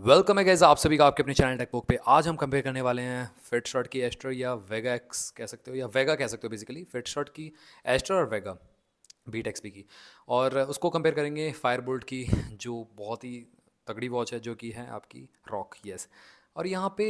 welcome है gas आप सभी का आपके अपने चैनल टेकबुक पे आज हम कंपेयर करने वाले हैं फिट शर्ट की एस्ट्रो या वेगा एक्स कह सकते हो या वेगा कह सकते हो बेसिकली फिट शर्ट की एस्ट्रो और वेगा बी टेक्स बी की और उसको कंपेयर करेंगे फायर बोल्ट की जो बहुत ही तगड़ी वॉच है जो कि है आपकी रॉक यस और यहाँ पे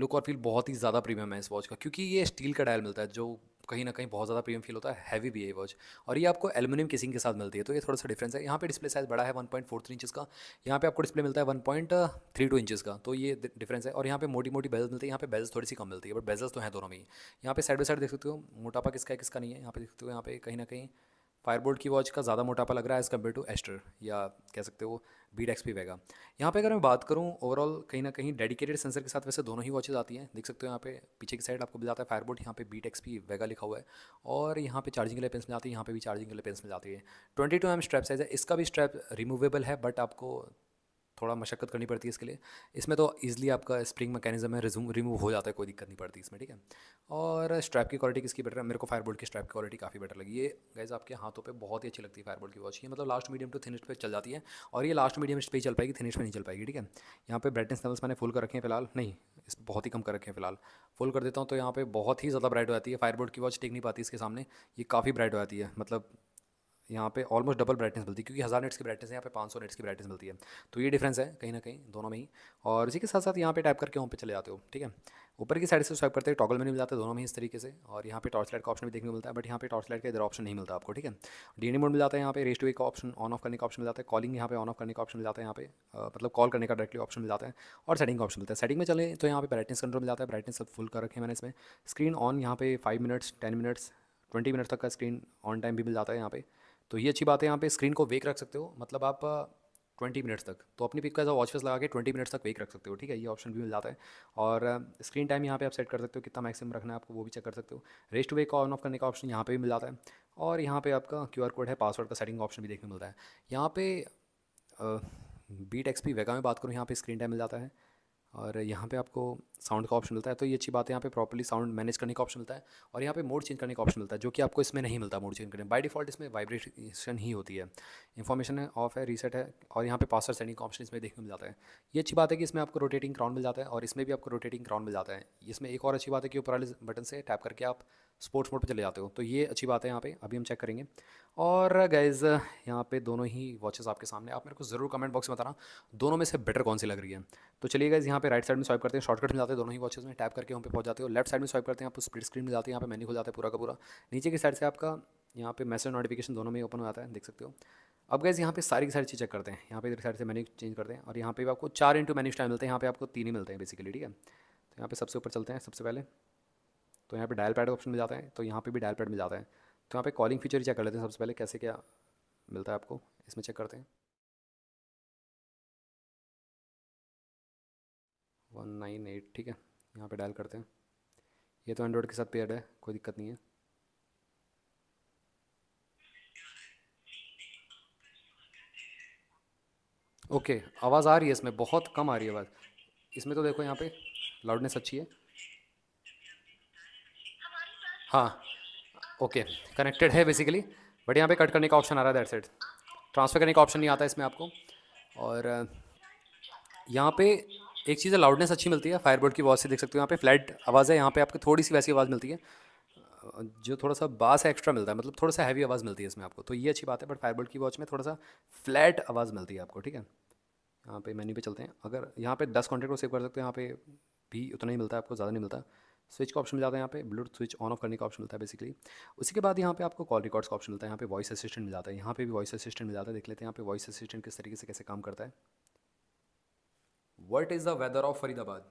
लुक और फील बहुत ही ज़्यादा प्रीमियम है इस वॉच का क्योंकि ये स्टील का डायल मिलता है जो कहीं ना कहीं बहुत ज़्यादा प्रीमियम फील होता है हैवी भी है वॉच और ये आपको एलमिनियम केसिंग के साथ मिलती है तो ये थोड़ा सा डिफरेंस है यहाँ पे डिस्प्ले साइज़ बड़ा है one point four three inches का यहाँ पे आपको डिस्प्ले मिलता है one point three two inches का तो ये डिफरेंस है और यहाँ पे मोटी मोटी बेजल मिलती है यहाँ पे बेजल थोड़ी सी कम मिलती है बट बेजल्स तो हैं दोनों में यहाँ पे साइड बाई साइड देख सकते हो मोटापा किसका है किसका नहीं है यहाँ पे देख सकते हो यहाँ पे कहीं ना कहीं फायरबोल्ट की वॉच का ज़्यादा मोटापा लग रहा है एज़ कम्पेयर टू एस्टर या कह सकते हो बी डेक्स पी वेगा यहाँ पे अगर मैं बात करूँ ओवरऑल कहीं ना कहीं डेडिकेटेड सेंसर के साथ वैसे दोनों ही वॉचेज़ आती हैं देख सकते हो यहाँ पे पीछे की साइड आपको मिल जाता है फायरबोल्ट यहाँ पे बी टेक्स पी वेगा लिखा हुआ है और यहाँ पे चार्जिंग के लिए पेंस मिल जाती है यहाँ पे भी चार्जिंग के लिए पेंस मिल जाती है twenty two M strap size है इसका भी स्ट्रैप रिमूवेबल है बट आपको थोड़ा मशक्क़त करनी पड़ती है इसके लिए इसमें तो ईज़िली आपका स्प्रिंग मैकेनिज्म है रिजूम रिमूव हो जाता है कोई दिक्कत नहीं पड़ती इसमें ठीक है और स्ट्रैप की क्वालिटी किसकी बेटर है मेरे को फायरबोल्ट की स्ट्रैप की क्वालिटी काफ़ी बेटर लगी ये गैस आपके हाथों पे बहुत ही अच्छी लगती है फायरबोल्ट की वॉच ये मतलब लास्ट मीडियम टू तो थिनिस्ट पे चल जाती है और ये लास्ट मीडियम पे ही चल पाएगी थिनिस्ट पर नहीं चल पाएगी ठीक है यहाँ पर ब्राइटनेस लेवल्स मैंने फुल कर रखे हैं फिलहाल नहीं इस बहुत ही कम कर रखे हैं फिलहाल फुल कर देता हूँ तो यहाँ पर बहुत ही ज़्यादा ब्राइट हो जाती है फायरबोल्ट की वॉच टिक नहीं पाती इसके सामने ये काफ़ी ब्राइट हो जाती है मतलब यहाँ पे ऑलमोस्ट डबल ब्राइटनेस मिलती है क्योंकि हज़ार नेट्स की ब्राइटनेस यहाँ पे पाँच सौ नेट्स की ब्राइटनेस मिलती है तो ये डिफरेंस है कहीं ना कहीं दोनों में ही और इसी के साथ साथ यहाँ पे टाइप करके होम पे चले जाते हो ठीक है ऊपर की साइड से स्वाइप करते हैं टॉगल में मिल जाता है दोनों में इस तरीके से और यहाँ पे टॉर्च लाइट का ऑप्शन भी देखने को मिलता है बट यहाँ पे टॉर्च लाइट का इधर ऑप्शन नहीं मिलता आपको ठीक है डी मोड मिल जाता है यहाँ पे रेस्ट वे का ऑप्शन ऑन ऑफ करने का ऑप्शन मिल जाता है कॉलिंग यहाँ पे ऑन ऑफ करने का ऑप्शन मिल जाता है यहाँ पे मतलब कॉल करने का डायरेक्टली ऑप्शन मिल जाता है और सेटिंग का ऑप्शन मिलता है सेटिंग में चले तो यहाँ पे ब्राइटनेस कंट्रोल मिल जाता है ब्राइटनेस सब फुल कर रखे मैंने इसमें स्क्रीन ऑन यहाँ पे five minutes ten minutes twenty minute तक का स्क्रीन ऑन टाइम भी मिल जाता है यहाँ पे तो ये अच्छी बात है यहाँ पे स्क्रीन को वेक रख सकते हो मतलब आप ट्वेंटी मिनट्स तक तो अपनी पिक का वॉच फेस लगा के ट्वेंटी मिनट्स तक वेक रख सकते हो ठीक है ये ऑप्शन भी मिल जाता है और स्क्रीन टाइम यहाँ पे आप सेट कर सकते हो कितना मैक्सिमम रखना है आपको वो भी चेक कर सकते हो रेस्ट वेक का ऑन ऑफ करने का ऑप्शन यहाँ पे भी मिल जाता है और यहाँ पे आपका क्यू कोड है पासवर्ड का सेटिंग ऑप्शन भी देखने मिलता है यहाँ पे बीट एक्सपी वेगा में बात करूँ यहाँ पे स्क्रीन टाइम मिल जाता है और यहाँ पे आपको साउंड का ऑप्शन मिलता है तो ये अच्छी बात है यहाँ पे प्रॉपर्ली साउंड मैनेज करने का ऑप्शन मिलता है और यहाँ पे मोड चेंज करने का ऑप्शन मिलता है जो कि आपको इसमें नहीं मिलता मोड चेंज करने बाय डिफ़ॉल्ट इसमें वाइब्रेशन ही होती है इन्फॉर्मेशन है ऑफ है रीसेट है और यहाँ पे पासवर्ड सेंडिंग का ऑप्शन इसमें देखने मिल जाता है ये अच्छी बात है कि इसमें आपको रोटेटिंग क्राउन मिल जाता है और इसमें भी आपको रोटेटिंग क्राउन मिल जाता है इसमें एक और अच्छी बात है कि ऊपर वाले बटन से टैप करके आप स्पोर्ट्स मोड पे चले जाते हो तो ये अच्छी बात है यहाँ पे अभी हम चेक करेंगे और गाइज यहाँ पे दोनों ही वॉचेस आपके सामने आप मेरे को ज़रूर कमेंट बॉक्स में बताना दोनों में से बेटर कौन सी लग रही है तो चलिए गाइज यहाँ पे राइट साइड में स्वाइप करते हैं शॉर्टकट में जाते हैं दोनों ही वॉचेस में टैप करके वहाँ पे पहुँच जाते हो लेफ्ट साइड में स्वाइप करते हैं आप स्प्लिट स्क्रीन में जाते हैं यहाँ पे मैन्यू खुल जाते हैं पूरा का पूरा नीचे की साइड से आपका यहाँ पे मैसेज नोटिफिकेशन दोनों में ओपन हो जाता है देख सकते हो अब गैस यहाँ पे सारी की सारी चीज़ चेक करते हैं यहाँ पे इधर साइड से मैन्यू चेंज करते हैं और यहाँ पे भी आपको चार इंटू मैन्यू स्टाइल मिलते हैं यहाँ पे आपको तीन ही मिलते हैं बेसिकली ठीक है तो यहाँ पे सबसे ऊपर चलते हैं सबसे पहले तो यहाँ पे डायल पैड ऑप्शन मिल जाता है तो यहाँ पे भी डायल पैड मिल जाता है तो यहाँ पे कॉलिंग फीचर चेक कर लेते हैं सबसे पहले कैसे क्या मिलता है आपको इसमें चेक करते हैं वन नाइन एट ठीक है यहाँ पे डायल करते हैं ये तो एंड्रॉयड के साथ पेयर है कोई दिक्कत नहीं है ओके आवाज़ आ रही है इसमें बहुत कम आ रही है आवाज़ इसमें तो देखो यहाँ पे लाउडनेस अच्छी है हाँ ओके कनेक्टेड है बेसिकली बट यहाँ पे कट करने का ऑप्शन आ रहा है दैट सेट ट्रांसफ़र करने का ऑप्शन नहीं आता इसमें आपको और uh, यहाँ पे एक चीज़ है लाउडनेस अच्छी मिलती है फायरबोर्ड की आवाज़ से देख सकते हो यहाँ पे फ्लैट आवाज़ है यहाँ पे आपको थोड़ी सी वैसी आवाज़ मिलती है uh, जो थोड़ा सा बास है एक्स्ट्रा मिलता है मतलब थोड़ा सा हैवी आवाज़ मिलती है इसमें आपको तो ये अच्छी बात है बट फायरबोर्ड की वॉच में थोड़ा सा फ्लैट आवाज़ मिलती है आपको ठीक है यहाँ पे मेन्यू पे चलते हैं अगर यहाँ पे दस कॉन्टेक्ट को सेव कर सकते हो यहाँ पे भी उतना ही मिलता है आपको ज़्यादा नहीं मिलता स्विच का ऑप्शन मिल जाता है यहाँ पे ब्लूटूथ स्विच ऑन ऑफ करने का ऑप्शन मिलता है बेसिकली उसके बाद यहाँ पे आपको कॉल रिकॉर्ड्स का ऑप्शन मिलता है यहाँ पे वॉइस असिस्टेंट मिल जाता है यहाँ पे भी वॉइस असिस्टेंट मिल जाता है देख लेते हैं यहाँ पे वॉइस असिस्टेंट किस तरीके से कैसे काम करता है what is the weather of Faridabad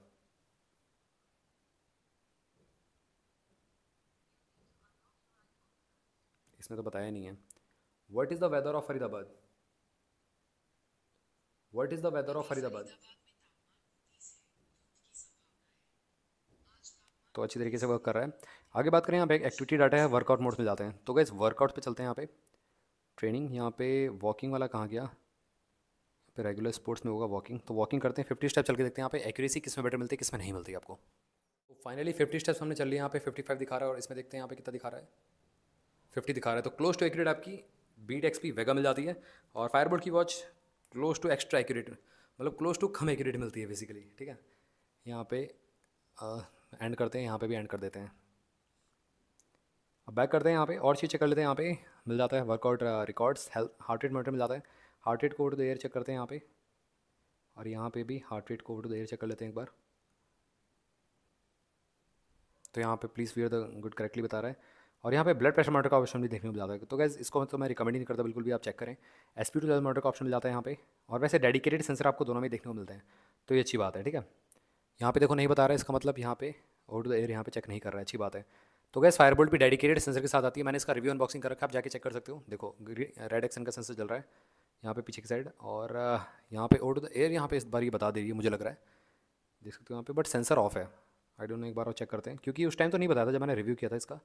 इसमें तो बताया नहीं है what is the weather of Faridabad what is the weather of Faridabad तो अच्छी तरीके से वर्क कर रहा है आगे बात करें यहाँ पे एक्टिविटी डाटा है वर्कआउट मोड्स में जाते हैं तो गैस वर्कआउट पे चलते हैं यहाँ पे ट्रेनिंग यहाँ पे वॉकिंग वाला कहाँ गया पे रेगुलर स्पोर्ट्स में होगा वॉकिंग तो वॉकिंग करते हैं फिफ्टी स्टेप चल के देखते हैं यहाँ पे एक्यूरेसी किस में बेटर मिलती है किस में नहीं मिलती आपको तो फाइनली फिफ्टी स्टेप्स हमने चल लिया यहाँ पे फिफ्टी फाइव दिखा रहा है और इसमें देखते हैं यहाँ पे कितना दिखा रहा है फिफ्टी दिखा रहा है तो क्लोज टू एक्यूरेट आपकी बीट एक्सपी वेगा मिल जाती है और फायरबोर्ड की watch close to extra accurate मतलब क्लोज टू कम एक्यूरेट मिलती है बेसिकली ठीक है यहाँ पे एंड करते हैं यहाँ पे भी एंड कर देते हैं अब बैक करते हैं यहाँ पे और चीज़ चेक कर लेते हैं यहाँ पे मिल जाता है workout records health heart rate monitor मिल जाता है हार्ट रेट कोड देर चेक करते हैं यहाँ पे और यहाँ पे भी हार्ट रेट कोड देर चेक कर लेते हैं एक बार तो यहाँ पे प्लीज़ वीर द गुड करेक्टली बता रहा है और यहाँ पे ब्लड प्रेशर मोटर का ऑप्शन भी देखने को मिल जाता है तो गैस इसको मतलब मैं रिकमेंड नहीं करता बिल्कुल भी आप चेक करें एस पी टू मोटर का ऑप्शन मिल जाता है यहाँ पे और वैसे डेडिकेटेड सेंसर आपको दोनों में देखने को मिलते हैं तो ये अच्छी बात है ठीक है यहाँ पे देखो नहीं बता रहा है इसका मतलब यहाँ पे आउट द एयर यहाँ पे चेक नहीं कर रहा है अच्छी बात है तो गैस फायरबोल्ट भी डेडिकेटेड सेंसर के साथ आती है मैंने इसका रिव्यू अनबॉक्सिंग कर रखा है आप जाके चेक कर सकते हो देखो रेड एक्सन का सेंसर चल रहा है यहाँ पे पीछे की साइड और uh, यहाँ पे ओड द एयर यहाँ पे इस बार ये बता दे रही है मुझे लग रहा है देख सकते हो यहाँ पे बट सेंसर ऑफ है आई डोंट नो एक बार और चेक करते हैं क्योंकि उस टाइम तो नहीं बताया था जब मैंने रिव्यू किया था इसका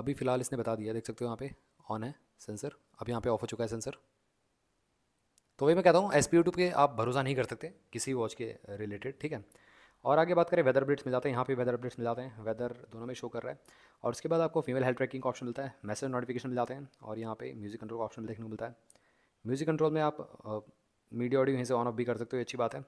अभी फिलहाल इसने बता दिया देख सकते हो यहाँ पे ऑन है सेंसर अब यहाँ पे ऑफ हो चुका है सेंसर तो वही मैं कहता हूँ एस पी यूट्यूब के आप भरोसा नहीं कर सकते किसी वॉच के रिलेटेड ठीक है और आगे बात करें वेदर अपडेट्स मिल जाते हैं यहाँ पे वेदर अपडेट्स मिल जाते हैं वेदर दोनों में शो कर रहा है और उसके बाद आपको फीमेल हेल्थ ट्रैकिंग का ऑप्शन मिलता है मैसेज नोटिफिकेशन मिल जाते हैं और यहाँ पे म्यूजिक कंट्रोल का ऑप्शन देखने को मिलता है म्यूजिक कंट्रोल में आप मीडिया ऑडियो यहीं से ऑन ऑफ भी कर सकते हो अच्छी बात है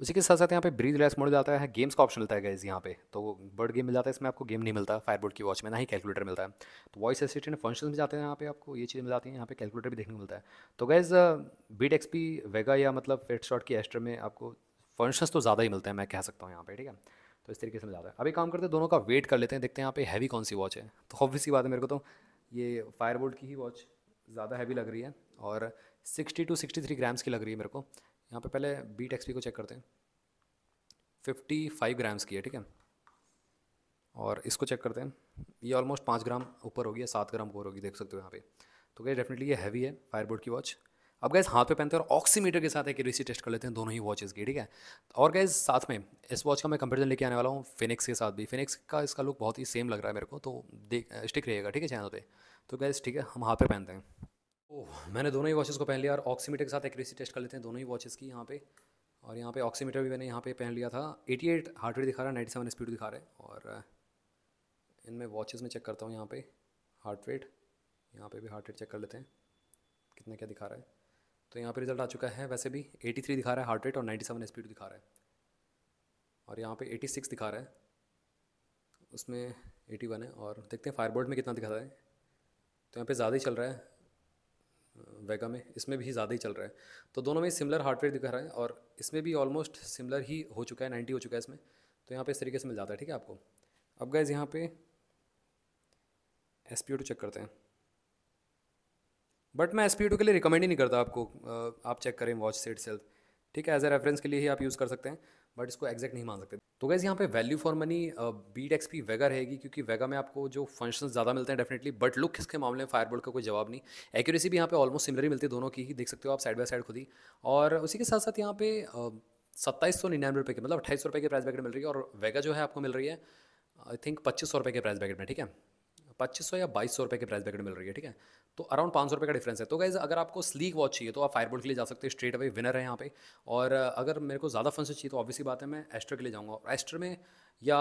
उसी के साथ साथ यहाँ पे ब्रीज रेस मोड जाता है गेम्स का ऑप्शन मिलता है गाइज यहाँ पे तो बर्ड गेम मिल जाता है इसमें आपको गेम नहीं मिलता फायरबोर्ड की वॉच में ना ही कैलकुलेटर मिलता है तो वॉइस असिस्टेंट फंक्शन में जाते हैं यहाँ पे आपको ये चीज़ मिल जाती है यहाँ पे कैलकुलेटर भी देखने को मिलता है तो गाइज बीट एक्सपी वेगा या मतलब फेट शॉट की एस्ट्रा में आपको कॉन्शियस तो ज़्यादा ही मिलते हैं मैं कह सकता हूँ यहाँ पे ठीक है तो इस तरीके से मिल जाता है अभी काम करते हैं दोनों का वेट कर लेते हैं देखते हैं यहाँ पे हैवी कौन सी वॉच है तो ऑब्वियसली बात है मेरे को तो ये बोर्ड की ही वॉच ज़्यादा हैवी लग रही है और sixty two sixty three grams की लग रही है मेरे को यहाँ पर पहले बी एक्सपी को चेक करते हैं फिफ्टी फाइव ग्राम्स की है ठीक है और इसको चेक करते हैं ये ऑलमोस्ट पाँच ग्राम ऊपर होगी या सात ग्राम ऊपर होगी देख सकते हो यहाँ पे तो क्या डेफिनेटली ये हैवी है बोर्ड की वॉच अब गैस हाथ पे पहनते हैं और ऑक्सीमीटर के साथ एक रिसी टेस्ट कर लेते हैं दोनों ही वॉचेस की ठीक है और गैस साथ में इस वॉच का मैं कंपेरिजन लेके आने वाला हूँ फिनिक्स के साथ भी फिनिक्स का इसका लुक बहुत ही सेम लग रहा है मेरे को तो देख स्टिक रहेगा ठीक है चैनल पर तो गैस ठीक है हम हाथ पे पहनते हैं ओह मैंने दोनों ही वॉचेज़ को पहन लिया और ऑक्सीमीटर के साथ एक्यूरेसी टेस्ट कर लेते हैं दोनों ही वॉचेज़ की यहाँ पे और यहाँ पे ऑक्सीमीटर भी मैंने यहाँ पे पहन लिया था 88 हार्ट रेट दिखा रहा है 97 स्पीड दिखा रहे हैं और इनमें वॉचेस में चेक करता हूँ यहाँ पे हार्ट रेट यहाँ पे भी हार्ट रेट चेक कर लेते हैं कितना क्या दिखा रहा है तो यहाँ पे रिजल्ट आ चुका है वैसे भी 83 दिखा रहा है हार्ट रेट और 97 सेवन दिखा रहा है और यहाँ पे 86 दिखा रहा है उसमें 81 है और देखते हैं फायरबोर्ड में कितना दिखा रहा है तो यहाँ पे ज़्यादा ही चल रहा है वेगा में इसमें भी ज़्यादा ही चल रहा है तो दोनों में सिमिलर हार्ट रेट दिखा रहा है और इसमें भी ऑलमोस्ट सिमिलर ही हो चुका है नाइन्टी हो चुका है इसमें तो यहाँ पर इस तरीके से मिल जाता है ठीक है आपको अब गैज़ यहाँ पे एस चेक करते हैं बट मैं एस पी के लिए रिकमेंड ही नहीं करता आपको आप चेक करें वॉच सेट सेल्फ ठीक है एज ए रेफरेंस के लिए ही आप यूज़ कर सकते हैं बट इसको एग्जैक्ट नहीं मान सकते तो गैस यहाँ पे value for money Beat X P Vega रहेगी क्योंकि वेगा में आपको जो फंक्शन ज़्यादा मिलते हैं डेफिनेटली बट लुक इसके मामले में फायरबोल्ट का कोई जवाब नहीं एक्यूरेसी भी यहाँ पे ऑलमोस्ट सिमिलर ही मिलती है दोनों की ही देख सकते हो आप साइड बाय साइड खुद ही और उसी के साथ साथ यहाँ पे सत्ताईस सौ निन्यानवे रुपये के मतलब अट्ठाईस रुपये के प्राइस बैकेट मिल रही है और वेगा जो है आपको मिल रही है आई थिंक पच्चीस सौ रुपये के प्राइस बैकेट में ठीक है पच्चीस सौ या बाईस सौ रुपये के प्राइस बैकेट मिल रही है ठीक है तो अराउंड पाँच सौ रुपये का डिफरेंस है तो गाइज़ अगर आपको स्लीक वॉच चाहिए तो आप फायरबोल्ट के लिए जा सकते हैं स्ट्रेट अवे विनर है यहाँ पे और अगर मेरे को ज़्यादा फंड चाहिए तो ऑब्वियसली बात है मैं एस्ट्रा के लिए जाऊँगा और एस्ट्रा में या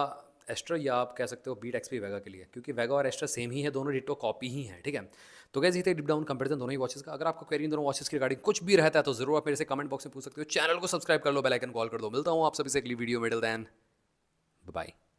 एस्ट्रा या आप कह सकते हो बीट एक्सपी वेगा के लिए क्योंकि वेगा और एस्ट्रा सेम ही है दोनों डिटो कॉपी ही है ठीक है तो गैस ये थे डिप डाउन कंपेरिजन दोनों ही वॉचेस का अगर आपको क्वेरी दोनों वॉचेस की रिगार्डिंग कुछ भी रहता है तो जरूर आप मेरे से कमेंट बॉक्स में पूछ सकते हो चैनल को सब्सक्राइब कर लो बेलाइकन कॉल कर दो मिलता हूँ आप सभी से अगली वीडियो मेडल दैन बाय